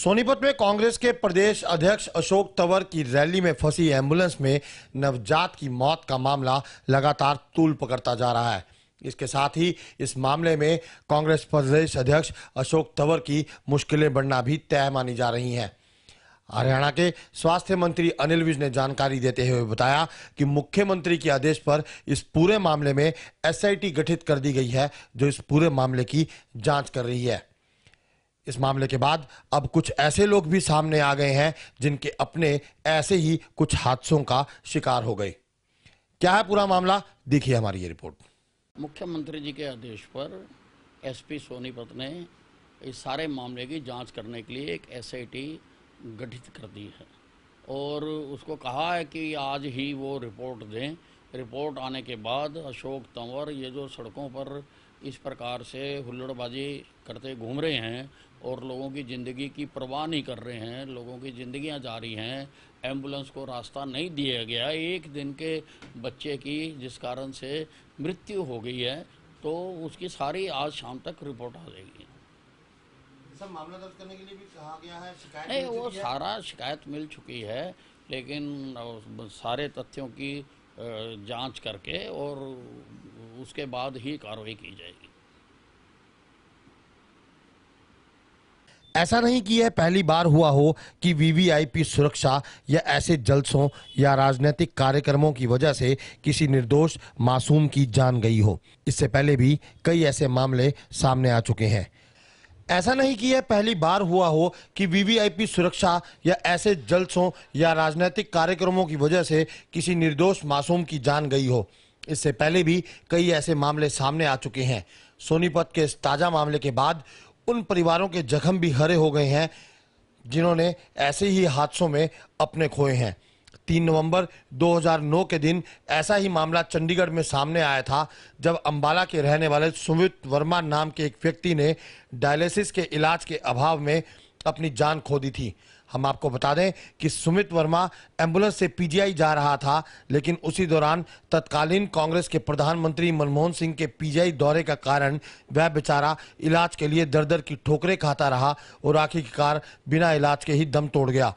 सोनीपत में कांग्रेस के प्रदेश अध्यक्ष अशोक तंवर की रैली में फंसी एम्बुलेंस में नवजात की मौत का मामला लगातार तूल पकड़ता जा रहा है इसके साथ ही इस मामले में कांग्रेस प्रदेश अध्यक्ष अशोक तंवर की मुश्किलें बढ़ना भी तय मानी जा रही हैं हरियाणा के स्वास्थ्य मंत्री अनिल विज ने जानकारी देते हुए बताया कि मुख्यमंत्री के आदेश पर इस पूरे मामले में एसआईटी गठित कर दी गई है जो इस पूरे मामले की जांच कर रही है इस मामले के बाद अब कुछ ऐसे लोग भी सामने आ गए हैं जिनके अपने ऐसे ही कुछ हादसों का शिकार हो गए क्या है पूरा मामला देखिए हमारी ये रिपोर्ट मुख्यमंत्री जी के आदेश पर एसपी सोनीपत ने इस सारे मामले की जांच करने के लिए एक एसआईटी गठित कर दी है और उसको कहा है कि आज ही वो रिपोर्ट दें रिपोर्ट आने के बाद अशोक तंवर ये जो सड़कों पर इस प्रकार से हुल्लड़बाजी करते घूम रहे हैं और लोगों की ज़िंदगी की परवाह नहीं कर रहे हैं लोगों की ज़िंदियाँ जा रही हैं एम्बुलेंस को रास्ता नहीं दिया गया एक दिन के बच्चे की जिस कारण से मृत्यु हो गई है तो उसकी सारी आज शाम तक रिपोर्ट आ जाएगी सर मामला दर्ज करने के लिए भी कहा गया है शिकायत नहीं वो सारा शिकायत मिल चुकी है लेकिन सारे तथ्यों की जांच करके और उसके बाद ही कार्रवाई की जाएगी ऐसा नहीं कि यह पहली बार हुआ हो कि वीवीआईपी सुरक्षा या ऐसे जलसों या राजनीतिक कार्यक्रमों की वजह से किसी निर्दोष मासूम की जान गई हो इससे पहले भी कई ऐसे मामले सामने आ चुके हैं ऐसा नहीं कि यह पहली बार हुआ हो कि वीवीआईपी सुरक्षा या ऐसे जलसों या राजनीतिक कार्यक्रमों की वजह से किसी निर्दोष मासूम की जान गई हो इससे पहले भी कई ऐसे मामले सामने आ चुके हैं सोनीपत के इस ताजा मामले के बाद उन परिवारों के जख्म भी हरे हो गए हैं जिन्होंने ऐसे ही हादसों में अपने खोए हैं तीन नवंबर 2009 के दिन ऐसा ही मामला चंडीगढ़ में सामने आया था जब अंबाला के रहने वाले सुमित वर्मा नाम के एक व्यक्ति ने डायलिसिस के इलाज के अभाव में अपनी जान खो दी थी हम आपको बता दें कि सुमित वर्मा एम्बुलेंस से पीजीआई जा रहा था लेकिन उसी दौरान तत्कालीन कांग्रेस के प्रधानमंत्री मनमोहन सिंह के पीजीआई दौरे का कारण वह बेचारा इलाज के लिए दर दर की ठोकरें खाता रहा और आखिरकार बिना इलाज के ही दम तोड़ गया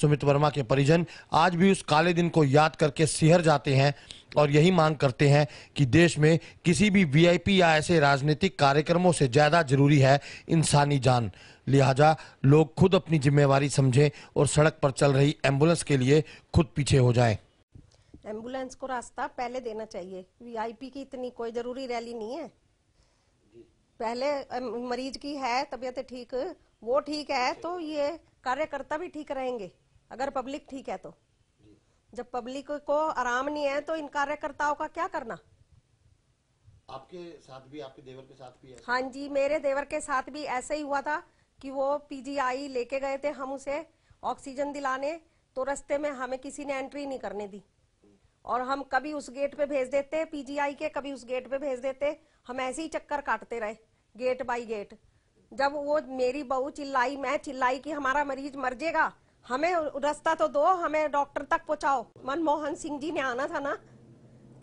सुमित वर्मा के परिजन आज भी उस काले दिन को याद करके सिहर जाते हैं और यही मांग करते हैं कि देश में किसी भी वीआईपी या ऐसे राजनीतिक कार्यक्रमों से ज़्यादा जरूरी है इंसानी जान लिहाजा लोग खुद अपनी जिम्मेवारी समझें और सड़क पर चल रही एम्बुलेंस के लिए खुद पीछे हो जाएं। एम्बुलेंस को रास्ता पहले देना चाहिए वीआईपी की इतनी कोई ज़रूरी रैली नहीं है पहले मरीज की है तबीयत ठीक वो ठीक है तो ये कार्यकर्ता भी ठीक रहेंगे अगर पब्लिक ठीक है तो जब पब्लिक को आराम नहीं है तो इन कार्यकर्ताओं का क्या करना आपके साथ भी आपके देवर के साथ भी हाँ जी मेरे देवर के साथ भी ऐसे ही हुआ था कि वो पीजीआई लेके गए थे हम उसे ऑक्सीजन दिलाने तो रस्ते में हमें किसी ने एंट्री नहीं करने दी और हम कभी उस गेट पे भेज देते पीजीआई के कभी उस गेट पे भेज देते हम ऐसे ही चक्कर काटते रहे गेट बाय गेट जब वो मेरी बहू चिल्लाई मैं चिल्लाई कि हमारा मरीज मर जाएगा हमें रास्ता तो दो हमें डॉक्टर तक पहुंचाओ मनमोहन सिंह जी ने आना था ना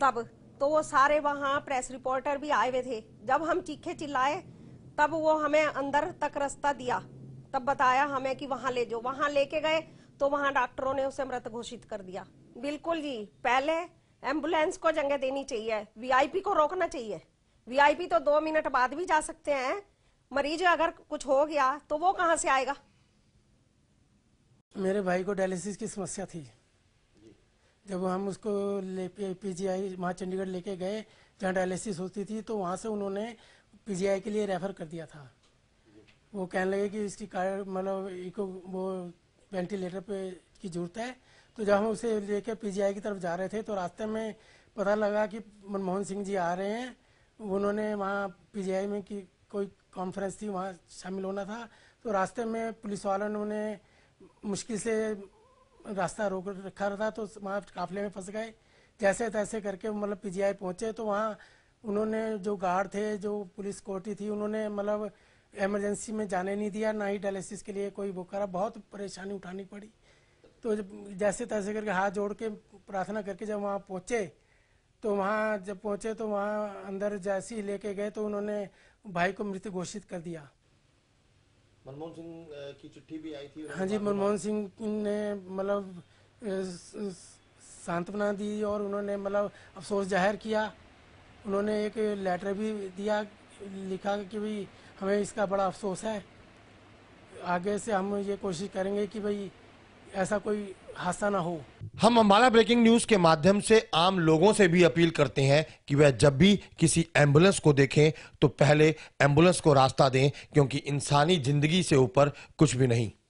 तब तो वो सारे वहाँ प्रेस रिपोर्टर भी आए हुए थे जब हम चीखे चिल्लाए तब वो हमें अंदर तक रास्ता दिया तब बताया हमें कि वहां ले जो वहां लेके गए तो वहां डॉक्टरों ने उसे मृत घोषित कर दिया बिल्कुल जी पहले एम्बुलेंस को जगह देनी चाहिए वीआईपी को रोकना चाहिए वीआईपी तो दो मिनट बाद भी जा सकते हैं मरीज अगर कुछ हो गया तो वो कहाँ से आएगा मेरे भाई को डायलिसिस की समस्या थी जब हम उसको ले पीजीआई वहाँ चंडीगढ़ लेके गए जहाँ डायलिसिस होती थी तो वहाँ से उन्होंने पीजीआई के लिए रेफर कर दिया था वो कहने लगे कि इसकी कार मतलब इको वो वेंटिलेटर पे की जरूरत है तो जब हम उसे लेकर पीजीआई की तरफ जा रहे थे तो रास्ते में पता लगा कि मनमोहन सिंह जी आ रहे हैं उन्होंने वहाँ पीजीआई में की कोई कॉन्फ्रेंस थी वहाँ शामिल होना था तो रास्ते में पुलिस वालों ने उन्हें मुश्किल से रास्ता रोक रखा था तो वहाँ काफिले में फंस गए जैसे तैसे करके मतलब पीजीआई पहुंचे तो वहाँ उन्होंने जो गार्ड थे जो पुलिस कोटी थी उन्होंने मतलब इमरजेंसी में जाने नहीं दिया ना ही डायलिसिस के लिए कोई वो करा बहुत परेशानी उठानी पड़ी तो जब जैसे तैसे करके हाथ जोड़ के प्रार्थना करके जब वहाँ पहुँचे तो वहाँ जब पहुँचे तो वहाँ अंदर जैसे ही लेके गए तो उन्होंने भाई को मृत घोषित कर दिया मनमोहन सिंह की चिट्ठी भी आई थी हाँ जी मनमोहन सिंह ने मतलब सांत्वना दी और उन्होंने मतलब अफसोस जाहिर किया उन्होंने एक लेटर भी दिया लिखा कि भाई हमें इसका बड़ा अफसोस है आगे से हम ये कोशिश करेंगे कि भाई ऐसा कोई हादसा ना हो हम अम्बाला ब्रेकिंग न्यूज के माध्यम से आम लोगों से भी अपील करते हैं कि वह जब भी किसी एम्बुलेंस को देखें तो पहले एम्बुलेंस को रास्ता दें क्योंकि इंसानी जिंदगी से ऊपर कुछ भी नहीं